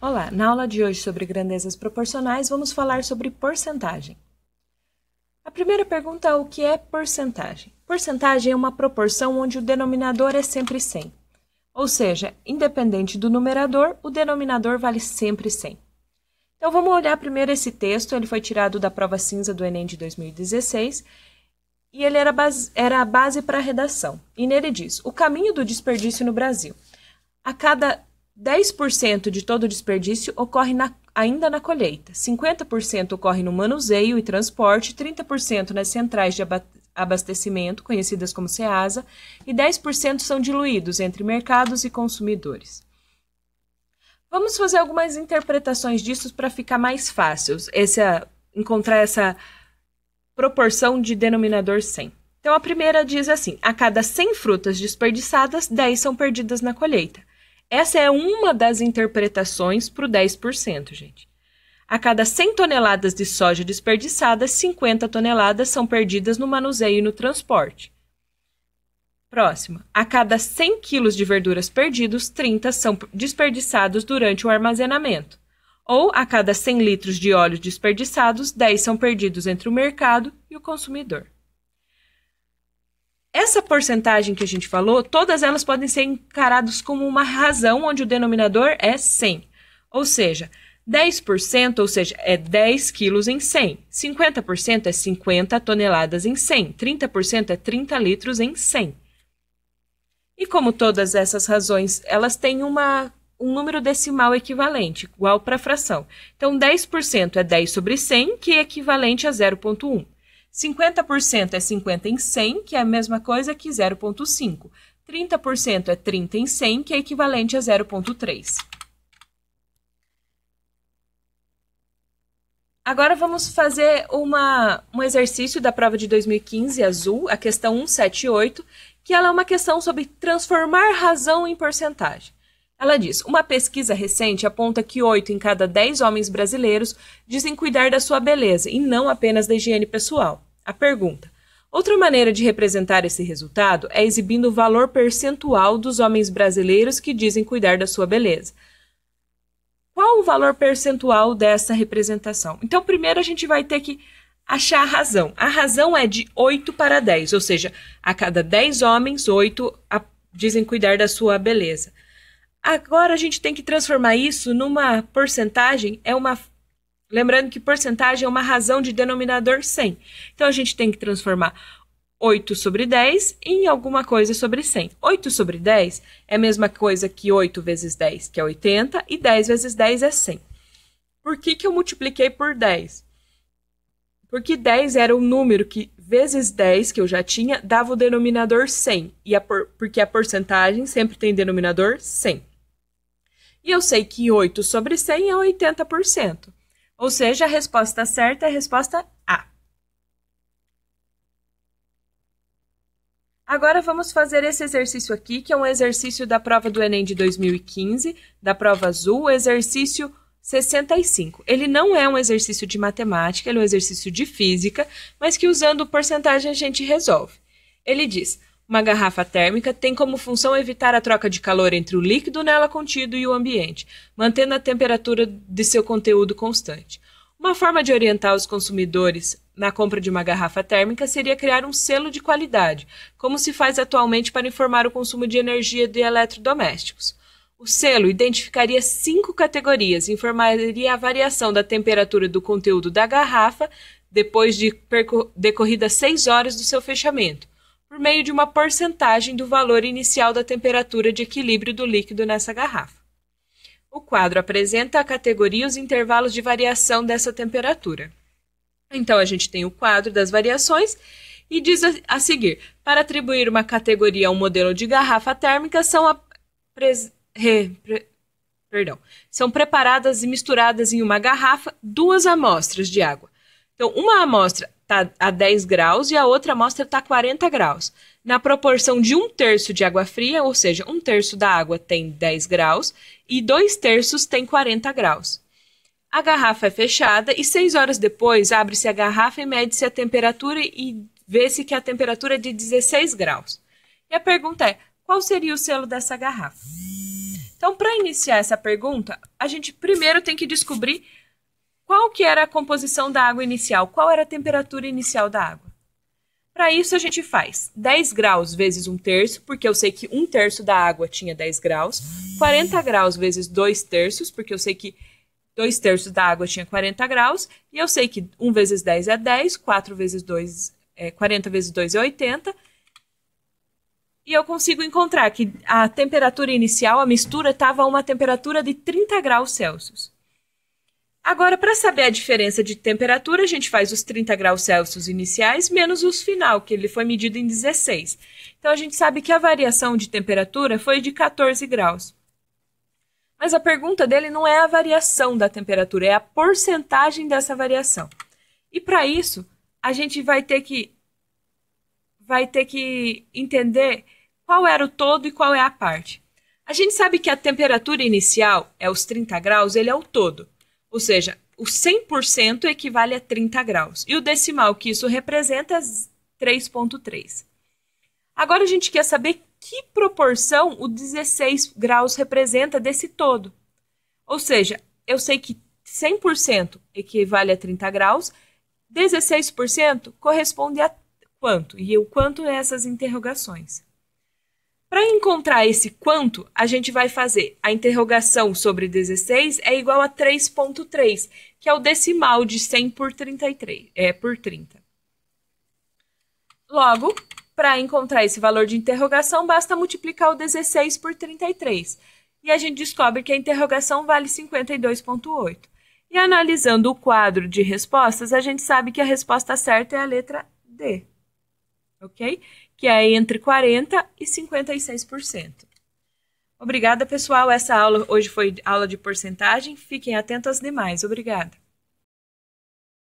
Olá, na aula de hoje sobre grandezas proporcionais, vamos falar sobre porcentagem. A primeira pergunta é o que é porcentagem? Porcentagem é uma proporção onde o denominador é sempre 100. Ou seja, independente do numerador, o denominador vale sempre 100. Então vamos olhar primeiro esse texto, ele foi tirado da prova cinza do Enem de 2016 e ele era, base, era a base para a redação. E nele diz: o caminho do desperdício no Brasil. A cada 10% de todo o desperdício ocorre na, ainda na colheita, 50% ocorre no manuseio e transporte, 30% nas centrais de abastecimento, conhecidas como CEASA, e 10% são diluídos entre mercados e consumidores. Vamos fazer algumas interpretações disso para ficar mais fácil, ah, encontrar essa proporção de denominador 100. Então, a primeira diz assim: a cada 100 frutas desperdiçadas, 10 são perdidas na colheita. Essa é uma das interpretações para o 10%, gente. A cada 100 toneladas de soja desperdiçadas, 50 toneladas são perdidas no manuseio e no transporte. Próxima: A cada 100 quilos de verduras perdidos, 30 são desperdiçados durante o armazenamento. Ou a cada 100 litros de óleo desperdiçados, 10 são perdidos entre o mercado e o consumidor. Essa porcentagem que a gente falou, todas elas podem ser encaradas como uma razão onde o denominador é 100. Ou seja, 10%, ou seja, é 10 quilos em 100. 50% é 50 toneladas em 100. 30% é 30 litros em 100. E como todas essas razões, elas têm uma, um número decimal equivalente, igual para a fração. Então, 10% é 10 sobre 100, que é equivalente a 0,1. 50% é 50 em 100, que é a mesma coisa que 0,5. 30% é 30 em 100, que é equivalente a 0,3. Agora vamos fazer uma, um exercício da prova de 2015 azul, a questão 178, que ela é uma questão sobre transformar razão em porcentagem. Ela diz: uma pesquisa recente aponta que 8 em cada 10 homens brasileiros dizem cuidar da sua beleza e não apenas da higiene pessoal. A pergunta: outra maneira de representar esse resultado é exibindo o valor percentual dos homens brasileiros que dizem cuidar da sua beleza. Qual o valor percentual dessa representação? Então, primeiro a gente vai ter que achar a razão. A razão é de 8 para 10, ou seja, a cada 10 homens, 8 dizem cuidar da sua beleza. Agora a gente tem que transformar isso numa porcentagem, é uma lembrando que porcentagem é uma razão de denominador 100. Então a gente tem que transformar 8 sobre 10 em alguma coisa sobre 100. 8 sobre 10 é a mesma coisa que 8 vezes 10, que é 80, e 10 vezes 10 é 100. Por que, que eu multipliquei por 10? Porque 10 era o um número que, vezes 10 que eu já tinha, dava o denominador 100. E a por, porque a porcentagem sempre tem denominador 100. E eu sei que 8 sobre 100 é 80%. Ou seja, a resposta certa é a resposta A. Agora vamos fazer esse exercício aqui, que é um exercício da prova do Enem de 2015, da prova azul, exercício 65. Ele não é um exercício de matemática, ele é um exercício de física, mas que usando porcentagem a gente resolve. Ele diz: uma garrafa térmica tem como função evitar a troca de calor entre o líquido nela contido e o ambiente, mantendo a temperatura de seu conteúdo constante. Uma forma de orientar os consumidores na compra de uma garrafa térmica seria criar um selo de qualidade, como se faz atualmente para informar o consumo de energia de eletrodomésticos. O selo identificaria cinco categorias, informaria a variação da temperatura do conteúdo da garrafa depois de decorridas seis horas do seu fechamento por meio de uma porcentagem do valor inicial da temperatura de equilíbrio do líquido nessa garrafa. O quadro apresenta a categoria e os intervalos de variação dessa temperatura. Então, a gente tem o quadro das variações e diz a, seguir: para atribuir uma categoria a um modelo de garrafa térmica, são, a re... pre... Perdão. são preparadas e misturadas em uma garrafa duas amostras de água. Então, uma amostra está a 10 graus e a outra amostra está a 40 graus. Na proporção de um terço de água fria, ou seja, um terço da água tem 10 graus e dois terços tem 40 graus. A garrafa é fechada e seis horas depois abre-se a garrafa e mede-se a temperatura e vê-se que a temperatura é de 16 graus. E a pergunta é: qual seria o selo dessa garrafa? Então, para iniciar essa pergunta, a gente primeiro tem que descobrir qual que era a composição da água inicial? Qual era a temperatura inicial da água? Para isso, a gente faz 10 graus vezes 1 terço, porque eu sei que 1 terço da água tinha 10 graus. 40 graus vezes 2 terços, porque eu sei que 2 terços da água tinha 40 graus. E eu sei que 1 vezes 10 é 10, 4 vezes 2 é 40 vezes 2 é 80. E eu consigo encontrar que a temperatura inicial, a mistura, estava a uma temperatura de 30 graus Celsius. Agora, para saber a diferença de temperatura, a gente faz os 30 graus Celsius iniciais menos os final, que ele foi medido em 16. Então, a gente sabe que a variação de temperatura foi de 14 graus. Mas a pergunta dele não é a variação da temperatura, é a porcentagem dessa variação. E para isso, a gente vai ter que vai ter que entender qual era o todo e qual é a parte. A gente sabe que a temperatura inicial é os 30 graus, ele é o todo. Ou seja, o 100% equivale a 30 graus. E o decimal que isso representa é 3,3. Agora a gente quer saber que proporção o 16 graus representa desse todo. Ou seja, eu sei que 100% equivale a 30 graus, 16% corresponde a quanto? E o quanto é essas interrogações. Para encontrar esse quanto, a gente vai fazer a interrogação sobre 16 é igual a 3.3, que é o decimal de 100 por 33, é por 30. Logo, para encontrar esse valor de interrogação, basta multiplicar o 16 por 33. E a gente descobre que a interrogação vale 52.8. E analisando o quadro de respostas, a gente sabe que a resposta certa é a letra D ok? Que é entre 40% e 56%. Obrigada, pessoal. Essa aula hoje foi aula de porcentagem. Fiquem atentos às demais. Obrigada.